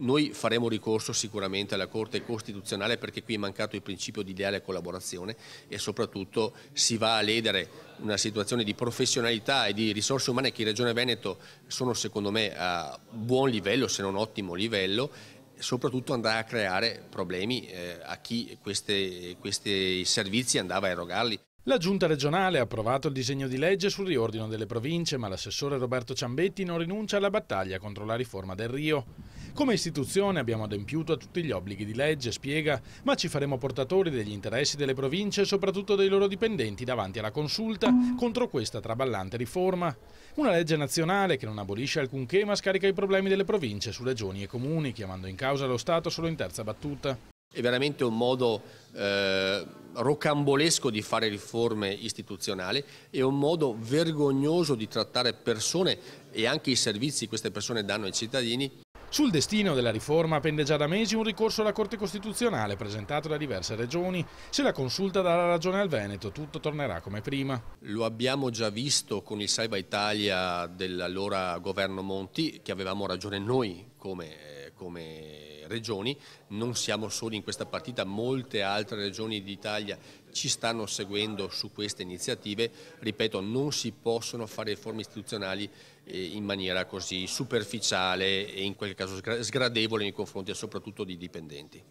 Noi faremo ricorso sicuramente alla Corte Costituzionale perché qui è mancato il principio di ideale collaborazione e soprattutto si va a ledere una situazione di professionalità e di risorse umane che in Regione Veneto sono secondo me a buon livello, se non ottimo livello, soprattutto andrà a creare problemi eh, a chi questi servizi andava a erogarli. La giunta regionale ha approvato il disegno di legge sul riordino delle province, ma l'assessore Roberto Ciambetti non rinuncia alla battaglia contro la riforma del Rio. Come istituzione abbiamo adempiuto a tutti gli obblighi di legge, spiega, ma ci faremo portatori degli interessi delle province e soprattutto dei loro dipendenti davanti alla consulta contro questa traballante riforma. Una legge nazionale che non abolisce alcunché ma scarica i problemi delle province su regioni e comuni, chiamando in causa lo Stato solo in terza battuta. È veramente un modo eh, rocambolesco di fare riforme istituzionali, è un modo vergognoso di trattare persone e anche i servizi che queste persone danno ai cittadini. Sul destino della riforma pende già da mesi un ricorso alla Corte Costituzionale presentato da diverse regioni. Se la consulta dà ragione al Veneto, tutto tornerà come prima. Lo abbiamo già visto con il Salva Italia dell'allora governo Monti, che avevamo ragione noi come come regioni, non siamo soli in questa partita, molte altre regioni d'Italia ci stanno seguendo su queste iniziative, ripeto non si possono fare riforme istituzionali eh, in maniera così superficiale e in quel caso sgradevole nei confronti soprattutto di dipendenti.